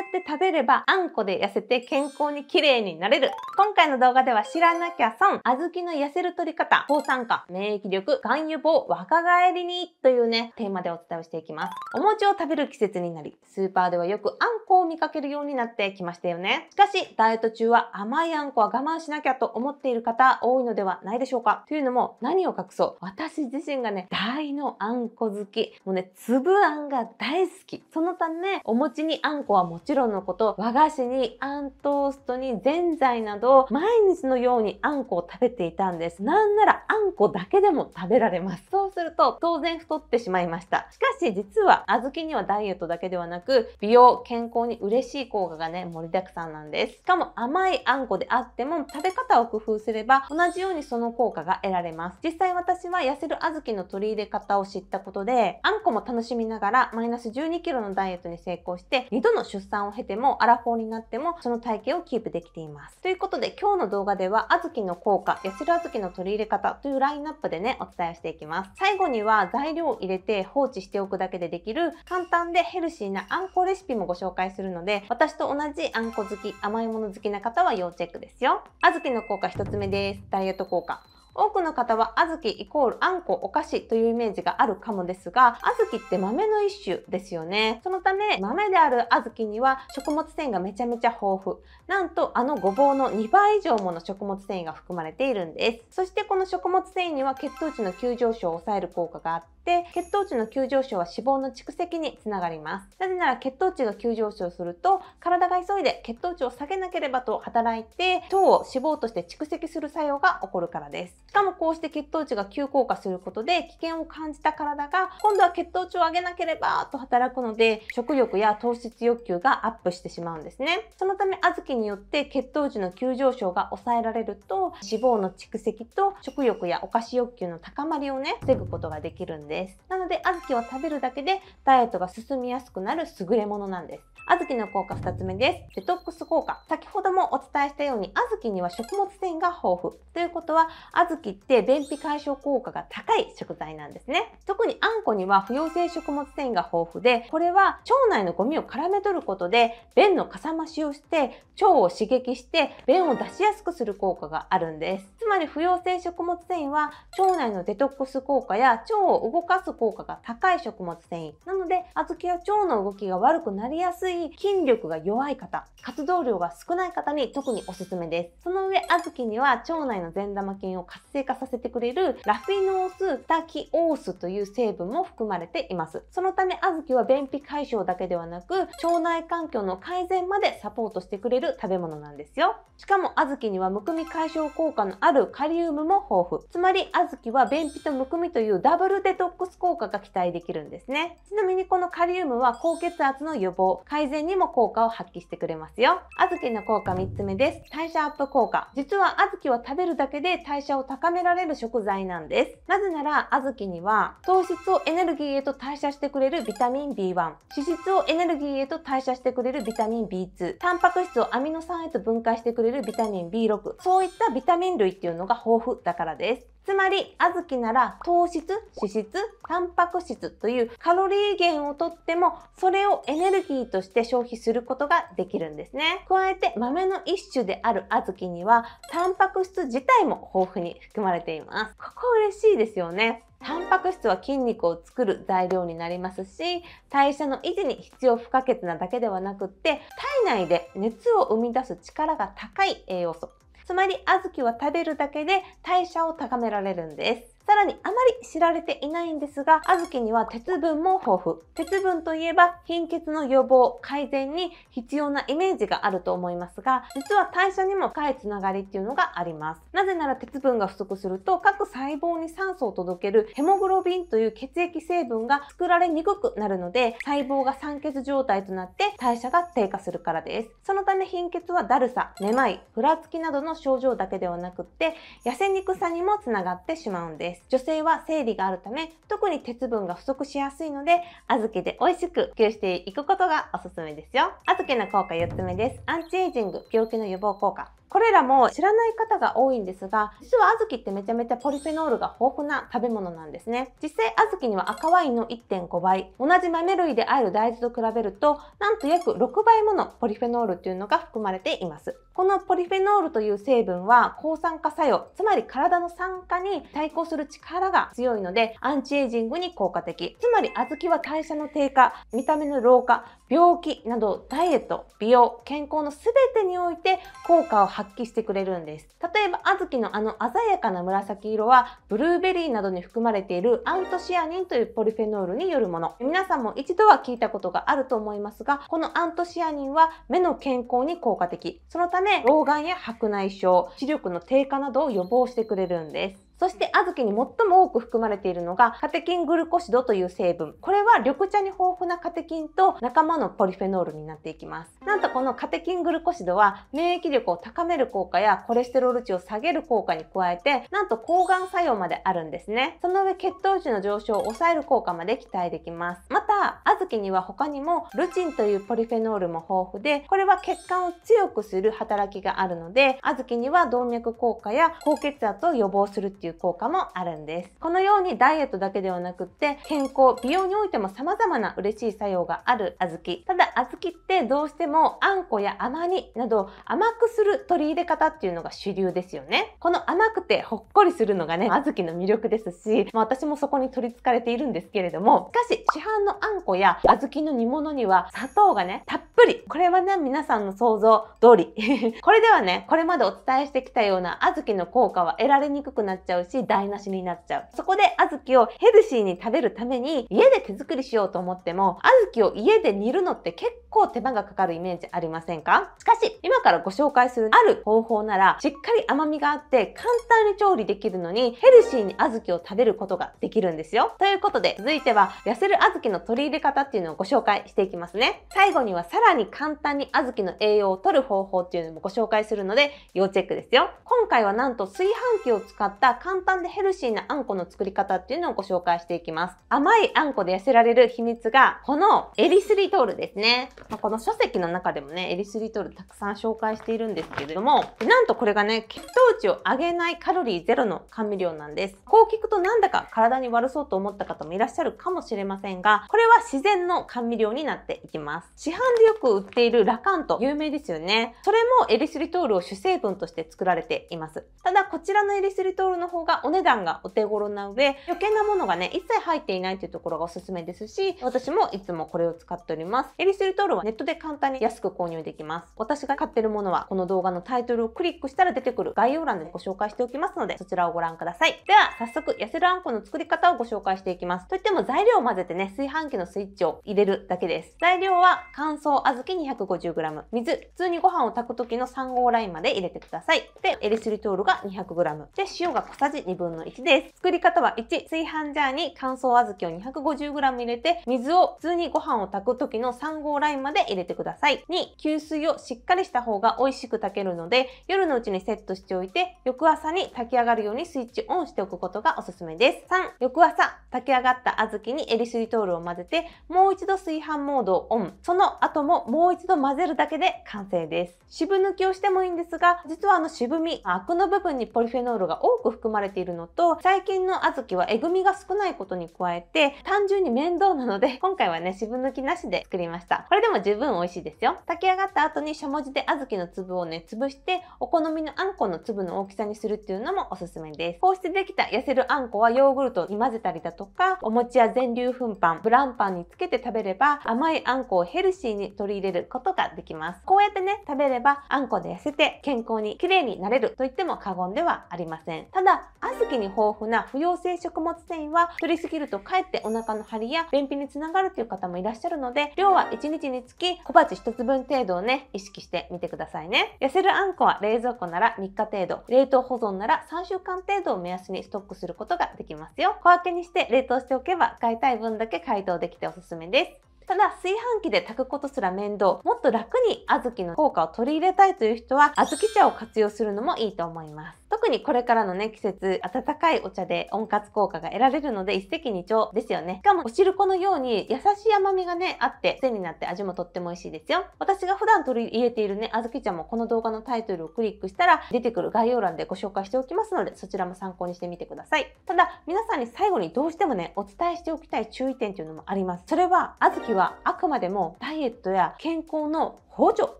やって食べればあんこで痩せて健康に綺麗になれる。今回の動画では知らなきゃ損、小豆の痩せる取り方、抗酸化、免疫力、含油予防、若返りにというね、テーマでお伝えをしていきます。お餅を食べる季節になり、スーパーではよくあんこを見かけるようになってきましたよね。しかし、ダイエット中は甘いあんこは我慢しなきゃと思っている方多いのではないでしょうか。というのも、何を隠そう。私自身がね、大のあんこ好き。もうね、粒あんが大好き。そのため、お餅にあんこはもちちろんのこと和菓子にあんトーストにぜんざいなど毎日のようにあんこを食べていたんですなんならあんこだけでも食べられますそうすると当然太ってしまいましたしかし実は小豆にはダイエットだけではなく美容健康に嬉しい効果がね盛りだくさんなんですしかも甘いあんこであっても食べ方を工夫すれば同じようにその効果が得られます実際私は痩せる小豆の取り入れ方を知ったことであんこも楽しみながらマイナス1 2キロのダイエットに成功して2度の出産間を経てもアラフォーになってもその体型をキープできていますということで今日の動画では小豆の効果痩せる小豆の取り入れ方というラインナップでねお伝えしていきます最後には材料を入れて放置しておくだけでできる簡単でヘルシーなあんこレシピもご紹介するので私と同じあんこ好き甘いもの好きな方は要チェックですよ小豆の効果1つ目ですダイエット効果多くの方は小豆イコールあんこお菓子というイメージがあるかもですが小豆って豆の一種ですよねそのため豆である小豆には食物繊維がめちゃめちゃ豊富なんとあのごぼうの2倍以上もの食物繊維が含まれているんですそしてこの食物繊維には血糖値の急上昇を抑える効果があって血糖値の急上昇は脂肪の蓄積につながりますなぜなら血糖値が急上昇すると体が急いで血糖値を下げなければと働いて糖を脂肪として蓄積する作用が起こるからですしかもこうして血糖値が急降下することで危険を感じた体が今度は血糖値を上げなければと働くので食欲や糖質欲求がアップしてしまうんですね。そのため小豆によって血糖値の急上昇が抑えられると脂肪の蓄積と食欲やお菓子欲求の高まりをね防ぐことができるんです。なので小豆を食べるだけでダイエットが進みやすくなる優れものなんです。小豆の効果2つ目です。デトックス効果。先ほどもお伝えしたように、小豆には食物繊維が豊富。ということは、小豆って便秘解消効果が高い食材なんですね。特にあんこには不溶性食物繊維が豊富で、これは腸内のゴミを絡め取ることで、便のかさ増しをして、腸を刺激して、便を出しやすくする効果があるんです。つまり不溶性食物繊維は、腸内のデトックス効果や腸を動かす効果が高い食物繊維。なので、小豆は腸の動きが悪くなりやすいい筋力が弱い方、活動量が少ない方に特におすすめです。その上、小豆には腸内の善玉菌を活性化させてくれるラフィノース・タキオースという成分も含まれています。そのため、小豆は便秘解消だけではなく、腸内環境の改善までサポートしてくれる食べ物なんですよ。しかも、小豆にはむくみ解消効果のあるカリウムも豊富。つまり、小豆は便秘とむくみというダブルデトックス効果が期待できるんですね。ちなみに、このカリウムは高血圧の予防、改善にも効果を発揮してくれますよ。あずきの効果3つ目です。代謝アップ効果。実はあずきは食べるだけで代謝を高められる食材なんです。なぜなら、あずきには糖質をエネルギーへと代謝してくれるビタミン B1、脂質をエネルギーへと代謝してくれるビタミン B2、タンパク質をアミノ酸へと分解してくれるビタミン B6、そういったビタミン類っていうのが豊富だからです。つまり、小豆なら糖質、脂質、タンパク質というカロリー源をとっても、それをエネルギーとして消費することができるんですね。加えて豆の一種である小豆には、タンパク質自体も豊富に含まれています。ここ嬉しいですよね。タンパク質は筋肉を作る材料になりますし、代謝の維持に必要不可欠なだけではなくって、体内で熱を生み出す力が高い栄養素、つまり小豆は食べるだけで代謝を高められるんです。さらにあまり知られていないんですが、小豆には鉄分も豊富。鉄分といえば貧血の予防、改善に必要なイメージがあると思いますが、実は代謝にも深いつながりっていうのがあります。なぜなら鉄分が不足すると各細胞に酸素を届けるヘモグロビンという血液成分が作られにくくなるので、細胞が酸欠状態となって代謝が低下するからです。そのため貧血はだるさ、めまい、ふらつきなどの症状だけではなくって、痩せにくさにもつながってしまうんです。です。女性は生理があるため、特に鉄分が不足しやすいので、預けて美味しく普及していくことがおすすめですよ。預けの効果4つ目です。アンチエイジング、病気の予防効果。これらも知らない方が多いんですが、実は小豆ってめちゃめちゃポリフェノールが豊富な食べ物なんですね。実際小豆には赤ワインの1.5倍、同じ豆類である大豆と比べると、なんと約6倍ものポリフェノールというのが含まれています。このポリフェノールという成分は抗酸化作用、つまり体の酸化に対抗する力が強いので、アンチエイジングに効果的。つまり小豆は代謝の低下、見た目の老化、病気などダイエット、美容、健康の全てにおいて効果を発発揮してくれるんです。例えば、小豆のあの鮮やかな紫色は、ブルーベリーなどに含まれているアントシアニンというポリフェノールによるもの。皆さんも一度は聞いたことがあると思いますが、このアントシアニンは目の健康に効果的。そのため、老眼や白内障、視力の低下などを予防してくれるんです。そして小豆に最も多く含まれているのがカテキングルコシドという成分。これは緑茶に豊富なカテキンと仲間のポリフェノールになっていきます。なんとこのカテキングルコシドは免疫力を高める効果やコレステロール値を下げる効果に加えて、なんと抗がん作用まであるんですね。その上血糖値の上昇を抑える効果まで期待できます。また、小豆には他にもルチンというポリフェノールも豊富で、これは血管を強くする働きがあるので、小豆には動脈硬化や高血圧を予防するっていうう効果もあるんですこのようにダイエットだけではなくって健康美容においても様々な嬉しい作用がある小豆ただ小豆ってどうしてもあんこや甘煮など甘くする取り入れ方っていうのが主流ですよねこの甘くてほっこりするのがね小豆の魅力ですし、ま私もそこに取りつかれているんですけれどもしかし市販のあんこや小豆の煮物には砂糖がねたっぷりこれはね皆さんの想像通り これではねこれまでお伝えしてきたような小豆の効果は得られにくくなっちゃううし、台無しになっちゃう。そこで小豆をヘルシーに食べるために、家で手作りしようと思っても、小豆を家で煮るのって結構手間がかかるイメージありませんかしかし、今からご紹介するある方法なら、しっかり甘みがあって簡単に調理できるのに、ヘルシーに小豆を食べることができるんですよ。ということで、続いては、痩せる小豆の取り入れ方っていうのをご紹介していきますね。最後にはさらに簡単に小豆の栄養を取る方法っていうのもご紹介するので、要チェックですよ。今回はなんと炊飯器を使った簡単でヘルシーなあんこの作り方っていうのをご紹介していきます。甘いあんこで痩せられる秘密が、このエリスリトールですね。まあ、この書籍の中でもね、エリスリトールたくさん紹介しているんですけれども、なんとこれがね、血糖値を上げないカロリーゼロの甘味料なんです。こう聞くとなんだか体に悪そうと思った方もいらっしゃるかもしれませんが、これは自然の甘味料になっていきます。市販でよく売っているラカント、有名ですよね。それもエリスリトールを主成分として作られています。ただ、こちらのエリスリトールの方がお値段がお手頃な上、余計なものがね、一切入っていないというところがおすすめですし、私もいつもこれを使っております。エリスリトールはネットで簡単に安く購入できます。私が買ってるものは、この動画のタイトルをクリックしたら出てくる概要欄でご紹介しておきますので、そちらをご覧ください。では、早速、痩せるあんこの作り方をご紹介していきます。といっても材料を混ぜてね、炊飯器のスイッチを入れるだけです。材料は乾燥小豆 250g、水、普通にご飯を炊く時の3合ラインまで入れてください。で、エリスリトールが 200g、で、塩が小さじ1分の1です。作り方は1、炊飯ジャーに乾燥小豆を 250g 入れて、水を普通にご飯を炊く時の3号ラインまで入れてください。2、吸水をしっかりした方が美味しく炊けるので、夜のうちにセットしておいて、翌朝に炊き上がるようにスイッチオンしておくことがおすすめです。3、翌朝、炊き上がった小豆にエリスリトールを混ぜて、もう一度炊飯モードをオン。その後ももう一度混ぜるだけで完成です。渋抜きをしてもいいんですが、実はあの渋み、アクの部分にポリフェノールが多く含含まれているのと、最近の小豆はえぐみが少ないことに加えて、単純に面倒なので、今回はね、渋抜きなしで作りました。これでも十分美味しいですよ。炊き上がった後にしゃもじで小豆の粒をね、潰して、お好みのあんこの粒の大きさにするっていうのもおすすめです。こうしてできた痩せるあんこはヨーグルトに混ぜたりだとか、お餅や全粒粉パン、ブランパンにつけて食べれば、甘いあんこをヘルシーに取り入れることができます。こうやってね、食べれば、あんこで痩せて健康に綺麗になれると言っても過言ではありません。ただ、小豆に豊富な不溶性食物繊維は摂りすぎるとかえってお腹の張りや便秘につながるという方もいらっしゃるので量は1日につき小鉢1つ分程度をね意識してみてくださいね痩せるあんこは冷蔵庫なら3日程度冷凍保存なら3週間程度を目安にストックすることができますよ小分けにして冷凍しておけば使いたい分だけ解凍できておすすめですただ、炊飯器で炊くことすら面倒、もっと楽に小豆の効果を取り入れたいという人は、小豆茶を活用するのもいいと思います。特にこれからのね、季節、温かいお茶で温活効果が得られるので一石二鳥ですよね。しかもお汁粉のように優しい甘みがね、あって、癖になって味もとっても美味しいですよ。私が普段取り入れているね、あずき茶もこの動画のタイトルをクリックしたら出てくる概要欄でご紹介しておきますので、そちらも参考にしてみてください。ただ、皆さんに最後にどうしてもね、お伝えしておきたい注意点というのもあります。それは、あずきはあくまでもダイエットや健康の補助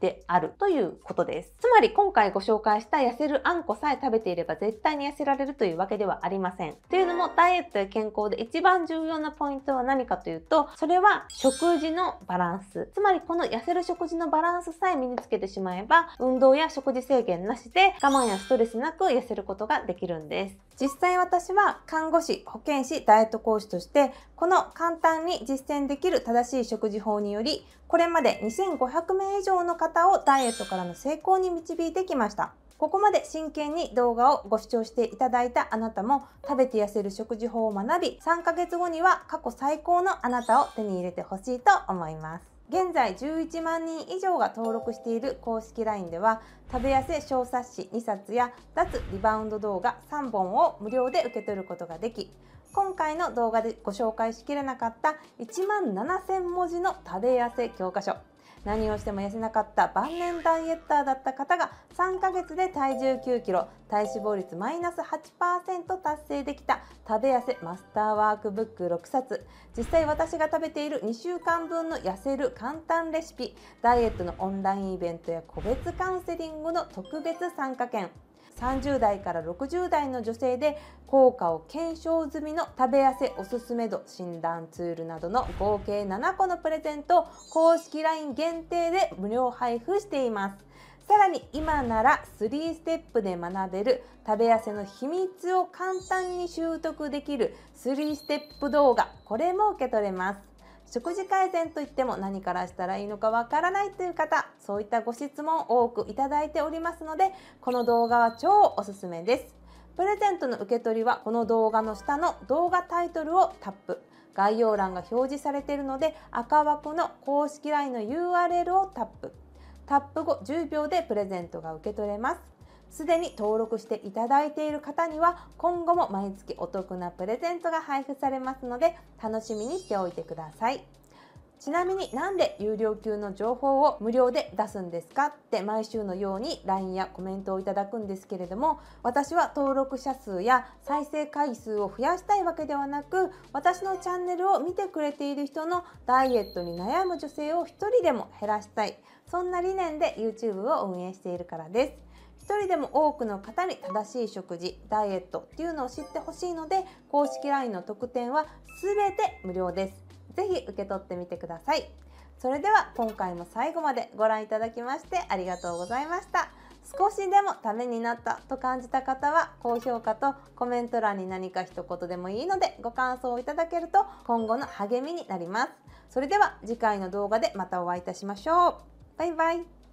であるということです。つまり今回ご紹介した痩せるあんこさえ食べていれば絶対に痩せられるというわけではありません。というのもダイエットや健康で一番重要なポイントは何かというとそれは食事のバランス。つまりこの痩せる食事のバランスさえ身につけてしまえば運動や食事制限なしで我慢やストレスなく痩せることができるんです。実際私は看護師、保健師、ダイエット講師としてこの簡単に実践できる正しい食事法によりこれまで2500名以上の方をダイエットからの成功に導いてきました。ここまで真剣に動画をご視聴していただいたあなたも食べて痩せる食事法を学び3ヶ月後には過去最高のあなたを手に入れてほしいと思います。現在11万人以上が登録している公式 LINE では食べ痩せ小冊子2冊や脱リバウンド動画3本を無料で受け取ることができ今回の動画でご紹介しきれなかった1万7000文字の食べ痩せ教科書何をしても痩せなかった晩年ダイエッターだった方が3ヶ月で体重9キロ体脂肪率マイナス8%達成できた食べ痩せマスターワークブック6冊実際私が食べている2週間分の痩せる簡単レシピダイエットのオンラインイベントや個別カウンセリングの特別参加券30代から60代の女性で効果を検証済みの食べ痩せおすすめ度診断ツールなどの合計7個のプレゼントを公式 LINE 限定で無料配布しています。さらに今なら3ステップで学べる食べ痩せの秘密を簡単に習得できる3ステップ動画これも受け取れます。食事改善といっても何からしたらいいのかわからないという方そういったご質問多くいただいておりますのでこの動画は超おすすめですプレゼントの受け取りはこの動画の下の動画タイトルをタップ概要欄が表示されているので赤枠の公式 LINE の URL をタップタップ後10秒でプレゼントが受け取れますすでに登録していただいている方には今後も毎月お得なプレゼントが配布されますので楽しみにしておいてください。ちなみになんで有料級の情報を無料で出すんですかって毎週のように LINE やコメントをいただくんですけれども私は登録者数や再生回数を増やしたいわけではなく私のチャンネルを見てくれている人のダイエットに悩む女性を1人でも減らしたいそんな理念で YouTube を運営しているからです。一人でも多くの方に正しい食事ダイエットっていうのを知ってほしいので公式 LINE の特典は全て無料です是非受け取ってみてくださいそれでは今回も最後までご覧いただきましてありがとうございました少しでもためになったと感じた方は高評価とコメント欄に何か一言でもいいのでご感想をいただけると今後の励みになりますそれでは次回の動画でまたお会いいたしましょうバイバイ